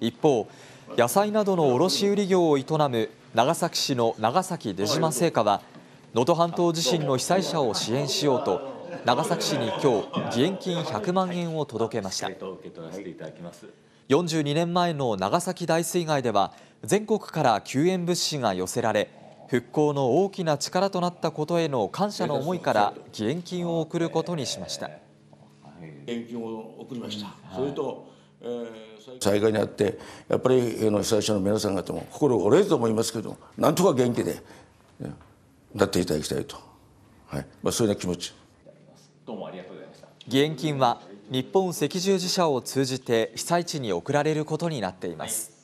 一方、野菜などの卸売業を営む長崎市の長崎出島製菓は能登半島地震の被災者を支援しようと長崎市に今日義援金100万円を届けました42年前の長崎大水害では全国から救援物資が寄せられ復興の大きな力となったことへの感謝の思いから義援金を送ることにしました。災害にあってやっぱり被災者の皆さん方も心折れると思いますけどなんとか元気でなっていただきたいと、はいまあ、そういう気持ちどうもありがとうございました義援金は日本赤十字社を通じて被災地に送られることになっています。